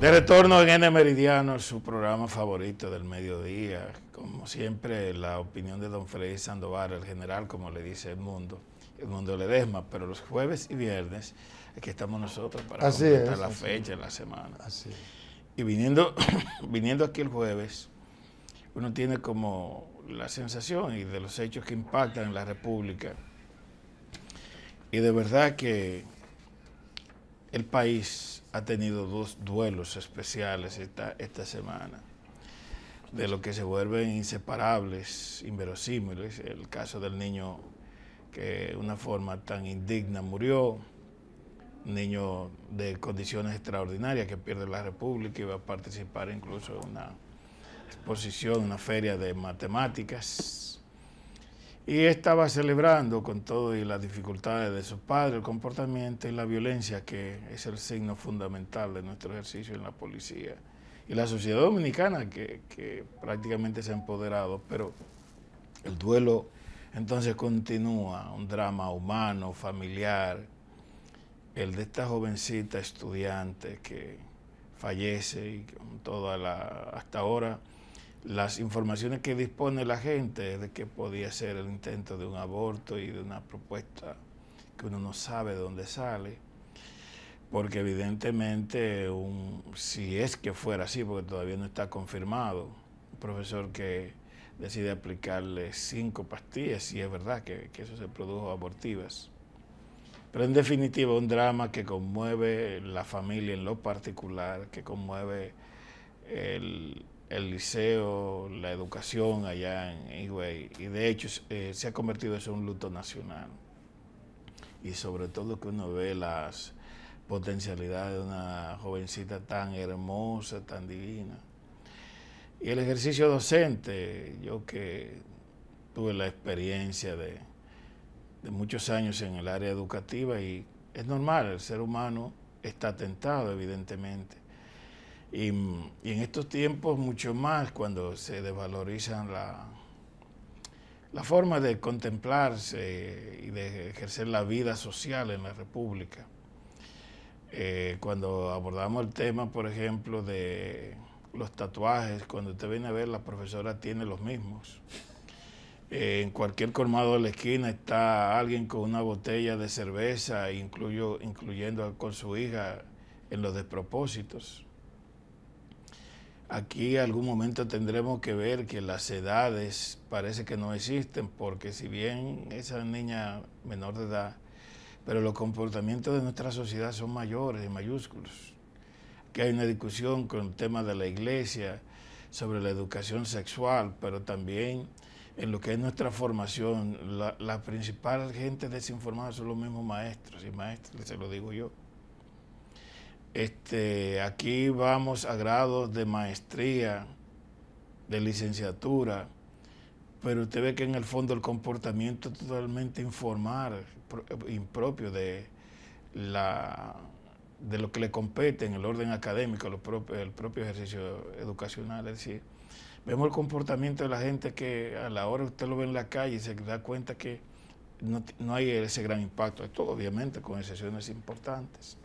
De retorno en N Meridiano, su programa favorito del mediodía. Como siempre, la opinión de don Freddy Sandoval, el general, como le dice el mundo, el mundo le desma, pero los jueves y viernes aquí estamos nosotros para la fecha, de la semana. y viniendo, viniendo aquí el jueves, uno tiene como la sensación y de los hechos que impactan en la República. Y de verdad que el país ha tenido dos duelos especiales esta, esta semana, de lo que se vuelven inseparables, inverosímiles, el caso del niño que de una forma tan indigna murió, niño de condiciones extraordinarias que pierde la República y va a participar incluso en una exposición, una feria de matemáticas y estaba celebrando con todo y las dificultades de sus padres, el comportamiento y la violencia que es el signo fundamental de nuestro ejercicio en la policía y la sociedad dominicana que, que prácticamente se ha empoderado, pero el duelo entonces continúa, un drama humano, familiar, el de esta jovencita estudiante que fallece y con toda la, hasta ahora, las informaciones que dispone la gente de que podía ser el intento de un aborto y de una propuesta que uno no sabe de dónde sale, porque evidentemente un, si es que fuera así, porque todavía no está confirmado, un profesor que decide aplicarle cinco pastillas, si es verdad que, que eso se produjo abortivas. Pero en definitiva un drama que conmueve la familia en lo particular, que conmueve el el liceo, la educación allá en Higüey. Y de hecho eh, se ha convertido eso en un luto nacional. Y sobre todo que uno ve las potencialidades de una jovencita tan hermosa, tan divina. Y el ejercicio docente, yo que tuve la experiencia de, de muchos años en el área educativa y es normal, el ser humano está tentado evidentemente y, en estos tiempos mucho más cuando se desvalorizan la, forma de contemplarse y de ejercer la vida social en la República. Eh, cuando abordamos el tema, por ejemplo, de los tatuajes, cuando usted viene a ver, la profesora tiene los mismos. Eh, en cualquier colmado de la esquina está alguien con una botella de cerveza, incluyo, incluyendo con su hija en los despropósitos. Aquí algún momento tendremos que ver que las edades parece que no existen, porque si bien esa niña menor de edad, pero los comportamientos de nuestra sociedad son mayores, y mayúsculos. Que hay una discusión con el tema de la iglesia sobre la educación sexual, pero también en lo que es nuestra formación, la, la principal gente desinformada son los mismos maestros y maestros, se lo digo yo. Este, aquí vamos a grados de maestría, de licenciatura, pero usted ve que en el fondo el comportamiento es totalmente informal, impropio de, de lo que le compete en el orden académico, el propio ejercicio educacional. Es decir, vemos el comportamiento de la gente que a la hora usted lo ve en la calle y se da cuenta que no, no hay ese gran impacto. Esto obviamente con excepciones importantes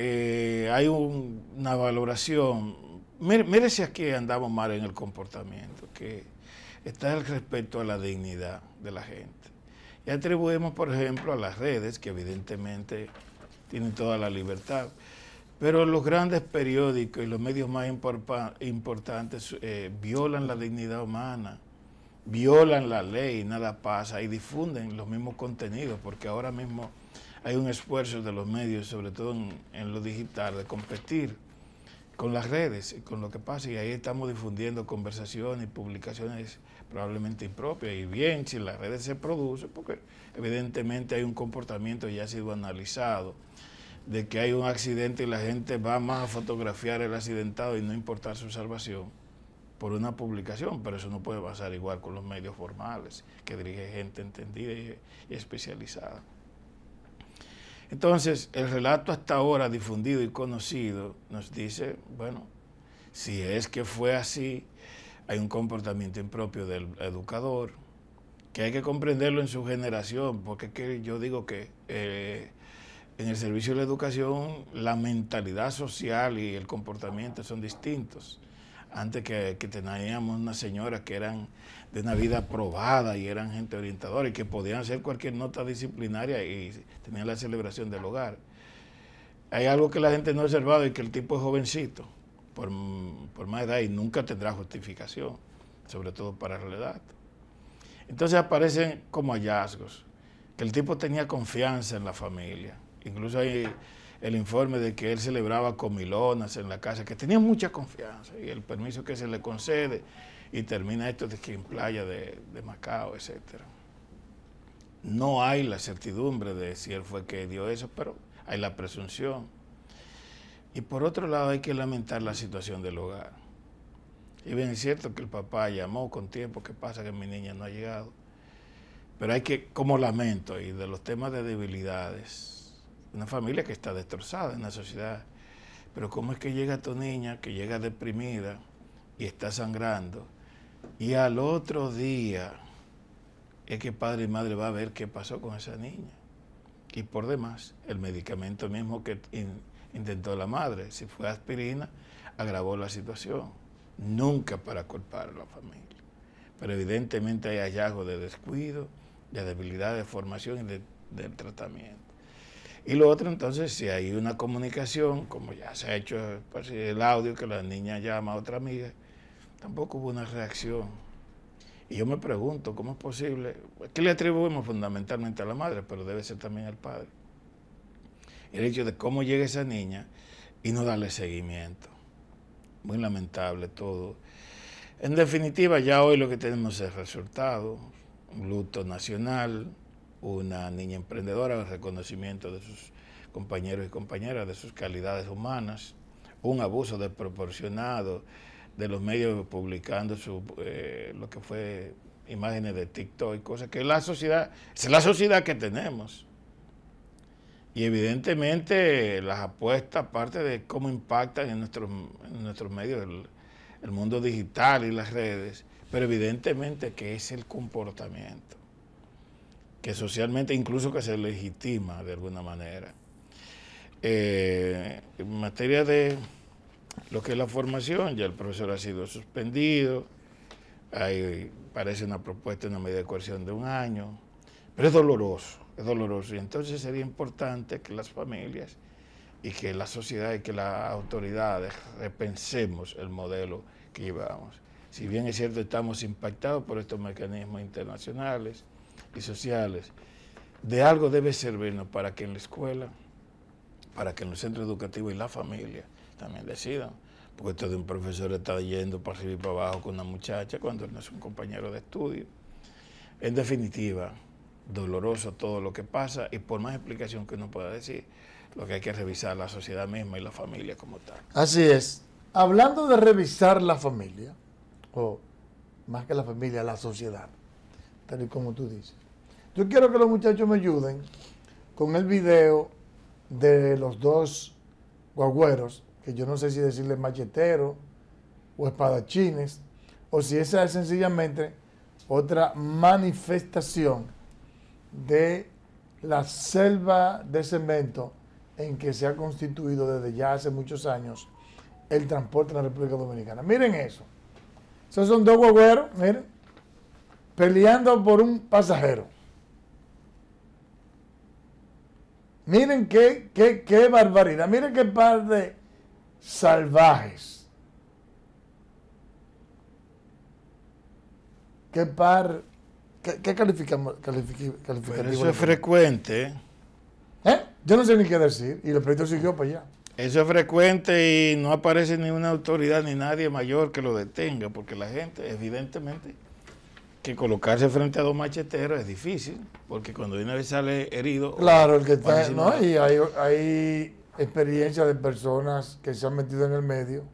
eh, hay una valoración. Mire, que si aquí andamos mal en el comportamiento, que está el respeto a la dignidad de la gente. Y atribuimos, por ejemplo, a las redes, que evidentemente tienen toda la libertad, pero los grandes periódicos y los medios más importantes eh, violan la dignidad humana, violan la ley, nada pasa, y difunden los mismos contenidos, porque ahora mismo hay un esfuerzo de los medios, sobre todo en, lo digital, de competir con las redes y con lo que pasa. Y ahí estamos difundiendo conversaciones y publicaciones probablemente impropias. Y bien, si las redes se producen, porque evidentemente hay un comportamiento ya ha sido analizado de que hay un accidente y la gente va más a fotografiar el accidentado y no importar su salvación por una publicación, pero eso no puede pasar igual con los medios formales, que dirige gente entendida y especializada. Entonces, el relato hasta ahora difundido y conocido nos dice, bueno, si es que fue así, hay un comportamiento impropio del educador, que hay que comprenderlo en su generación, porque que yo digo que eh, en el servicio de la educación la mentalidad social y el comportamiento son distintos antes que, teníamos unas señoras que eran de una vida probada y eran gente orientadora y que podían hacer cualquier nota disciplinaria y tenían la celebración del hogar. Hay algo que la gente no ha observado y que el tipo es jovencito, por, por más edad, y nunca tendrá justificación, sobre todo para la edad. Entonces aparecen como hallazgos, que el tipo tenía confianza en la familia. Incluso hay el informe de que él celebraba comilonas en la casa, que tenía mucha confianza y el permiso que se le concede y termina esto de que en playa de, Macao, etc. No hay la certidumbre de si él fue que dio eso, pero hay la presunción. Y por otro lado hay que lamentar la situación del hogar. Y bien es cierto que el papá llamó con tiempo, que pasa que mi niña no ha llegado. Pero hay que, como lamento, y de los temas de debilidades, una familia que está destrozada en la sociedad. Pero ¿cómo es que llega tu niña que llega deprimida y está sangrando? Y al otro día es que padre y madre va a ver qué pasó con esa niña. Y por demás, el medicamento mismo que intentó la madre, si fue aspirina, agravó la situación. Nunca para culpar a la familia. Pero evidentemente hay hallazgos de descuido, de debilidad de formación y de, del tratamiento. Y lo otro, entonces, si hay una comunicación, como ya se ha hecho pues, el audio que la niña llama a otra amiga, tampoco hubo una reacción. Y yo me pregunto, ¿cómo es posible? ¿Qué le atribuimos fundamentalmente a la madre? Pero debe ser también al padre. El hecho de cómo llega esa niña y no darle seguimiento. Muy lamentable todo. En definitiva, ya hoy lo que tenemos es resultado, un luto nacional, una niña emprendedora, el reconocimiento de sus compañeros y compañeras, de sus calidades humanas, un abuso desproporcionado de los medios publicando su, eh, lo que fue imágenes de TikTok y cosas que la sociedad, es la sociedad que tenemos. Y evidentemente las apuestas, aparte de cómo impactan en nuestros, medios el mundo digital y las redes, pero evidentemente que es el comportamiento que socialmente incluso que se legitima de alguna manera. Eh, en materia de lo que es la formación, ya el profesor ha sido suspendido, hay, parece una propuesta, una medida de coerción de un año, pero es doloroso, es doloroso. Y entonces sería importante que las familias y que la sociedad y que las autoridades repensemos el modelo que llevamos. Si bien es cierto, estamos impactados por estos mecanismos internacionales, y sociales, de algo debe servirnos para que en la escuela, para que en los centros educativos y la familia también decidan. Porque todo un profesor está yendo para subir para abajo con una muchacha cuando no es un compañero de estudio. En definitiva, doloroso todo lo que pasa y por más explicación que uno pueda decir, lo que hay que revisar la sociedad misma y la familia como tal. Así es. Hablando de revisar la familia, o más que la familia, la sociedad, tal y como tú dices. Yo quiero que los muchachos me ayuden con el video de los dos guagüeros, que yo no sé si decirle machetero o espadachines, o si esa es sencillamente otra manifestación de la selva de cemento en que se ha constituido desde ya hace muchos años el transporte en la República Dominicana. Miren eso. Esos son dos guagüeros, miren peleando por un pasajero. Miren qué, qué, qué barbaridad, miren qué par de salvajes. ¿Qué par, qué, calificamos? eso es frecuente. ¿eh? ¿Eh? Yo no sé ni qué decir y el proyecto siguió para allá. Eso es frecuente y no aparece ni una autoridad ni nadie mayor que lo detenga, porque la gente evidentemente colocarse frente a dos macheteros es difícil, porque cuando una vez sale herido... Claro, el que está... No, y hay, hay experiencia de personas que se han metido en el medio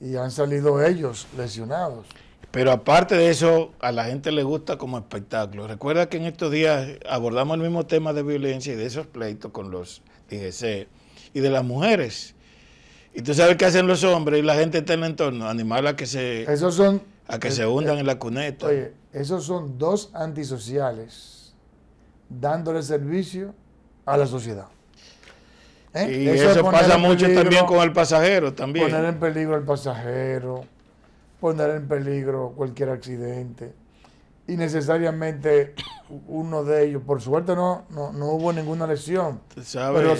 y han salido ellos lesionados. Pero aparte de eso, a la gente le gusta como espectáculo. Recuerda que en estos días abordamos el mismo tema de violencia y de esos pleitos con los DGC y de las mujeres. Y tú sabes qué hacen los hombres y la gente está en el entorno, animar a que se, Esos son, a que se hundan en la cuneta. Oye, esos son dos antisociales dándole servicio a la sociedad. ¿Eh? Y eso, pasa mucho también con el pasajero también. Poner en peligro al pasajero, poner en peligro cualquier accidente. Y necesariamente uno de ellos, por suerte no, hubo ninguna lesión. Pero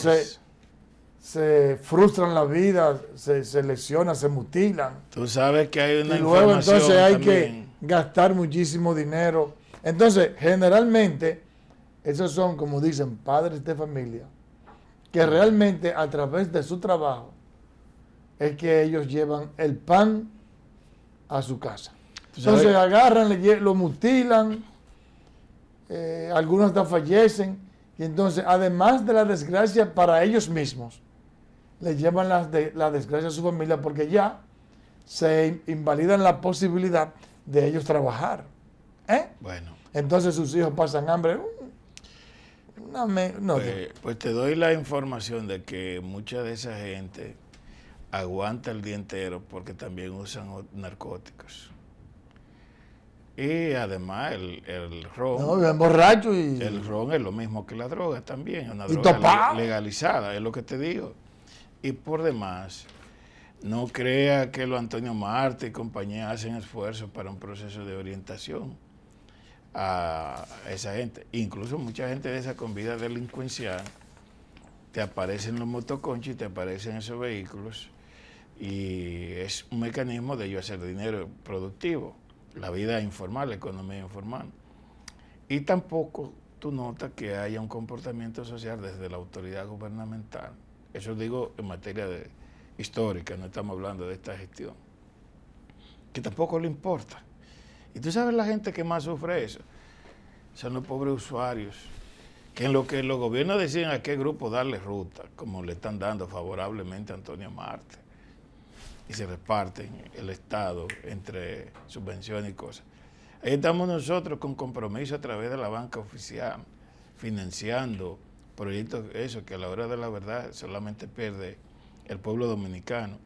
se, frustran la vida, se, lesionan, se mutilan. Tú sabes que hay una y luego entonces hay que gastar muchísimo dinero. Entonces, generalmente, esos son, como dicen, padres de familia, que realmente a través de su trabajo es que ellos llevan el pan a su casa. Entonces agarran, lo mutilan, eh, algunos hasta fallecen, y entonces además de la desgracia para ellos mismos, le llevan la, la desgracia a su familia porque ya se invalidan la posibilidad de ellos trabajar. ¿Eh? Bueno. Entonces sus hijos pasan hambre. Uh, pues, pues, te doy la información de que mucha de esa gente aguanta el día entero porque también usan narcóticos. Y además el, el ron. No, bien borracho y. El ron es lo mismo que la droga también, es una droga legalizada, es lo que te digo. Y por demás, no crea que lo Antonio Marte y compañía hacen esfuerzos para un proceso de orientación a esa gente. Incluso mucha gente de esa vida delincuencial te aparecen los motoconchos y te aparecen esos vehículos y es un mecanismo de ellos hacer dinero productivo, la vida informal, la economía informal. Y tampoco tú notas que haya un comportamiento social desde la autoridad gubernamental. Eso digo en materia de histórica, no estamos hablando de esta gestión, que tampoco le importa. Y tú sabes la gente que más sufre eso, son los pobres usuarios, que en lo que los gobiernos deciden a qué grupo darle ruta, como le están dando favorablemente a Antonio Marte, y se reparten el Estado entre subvenciones y cosas. Ahí estamos nosotros con compromiso a través de la banca oficial, financiando proyectos, eso que a la hora de la verdad solamente pierde el pueblo dominicano.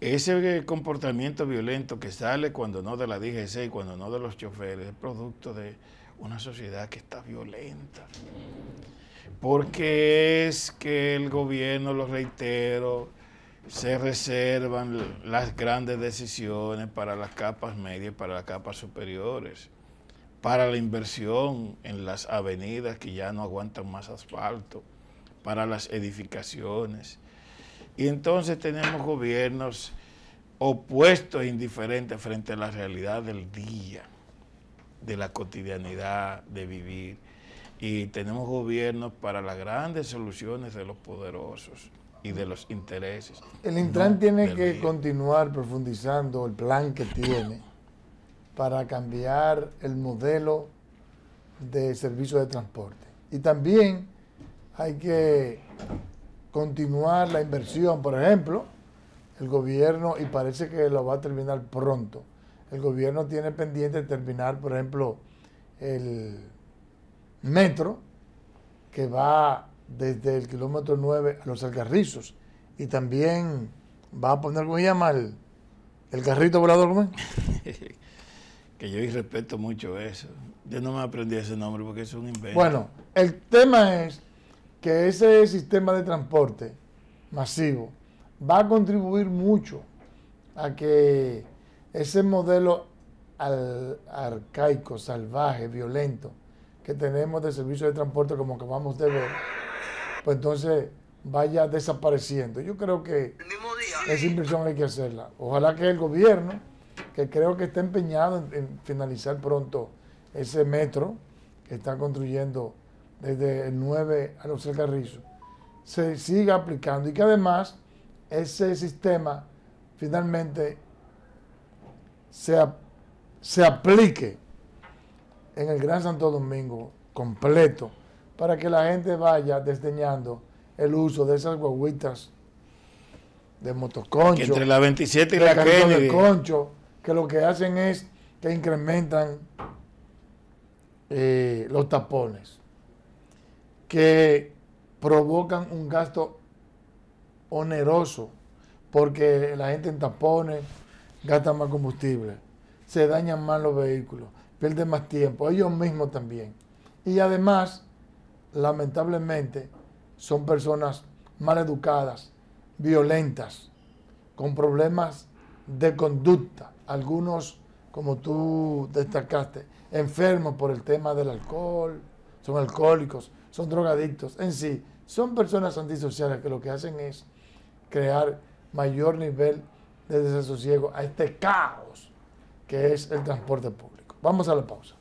Ese comportamiento violento que sale cuando no de la DGC y cuando no de los choferes es producto de una sociedad que está violenta. Porque es que el gobierno, lo reitero, se reservan las grandes decisiones para las capas medias para las capas superiores, para la inversión en las avenidas que ya no aguantan más asfalto, para las edificaciones, y entonces tenemos gobiernos opuestos e indiferentes frente a la realidad del día, de la cotidianidad, de vivir. Y tenemos gobiernos para las grandes soluciones de los poderosos y de los intereses. El Intran tiene que continuar profundizando el plan que tiene para cambiar el modelo de servicio de transporte. Y también hay que continuar la inversión, por ejemplo, el gobierno, y parece que lo va a terminar pronto, el gobierno tiene pendiente terminar, por ejemplo, el metro que va desde el kilómetro 9 a los algarrizos y también va a poner, ¿cómo se llama? El, carrito volador, que yo respeto mucho eso. Yo no me aprendí ese nombre porque es un invento. Bueno, el tema es que ese sistema de transporte masivo va a contribuir mucho a que ese modelo arcaico, salvaje, violento que tenemos de servicio de transporte como acabamos de ver, pues entonces vaya desapareciendo. Yo creo que esa inversión hay que hacerla. Ojalá que el gobierno, que creo que está empeñado en finalizar pronto ese metro que está construyendo desde el 9 a los Carrizo, se siga aplicando y que además ese sistema finalmente se, aplique en el Gran Santo Domingo completo para que la gente vaya desdeñando el uso de esas guaguitas de motoconcho. Que entre la 27 y la Kennedy. que lo que hacen es que incrementan eh, los tapones que provocan un gasto oneroso porque la gente en tapones gasta más combustible, se dañan más los vehículos, pierden más tiempo, ellos mismos también. Y además, lamentablemente, son personas mal educadas, violentas, con problemas de conducta, algunos, como tú destacaste, enfermos por el tema del alcohol, son alcohólicos, son drogadictos en sí, son personas antisociales que lo que hacen es crear mayor nivel de desasosiego a este caos que es el transporte público. Vamos a la pausa.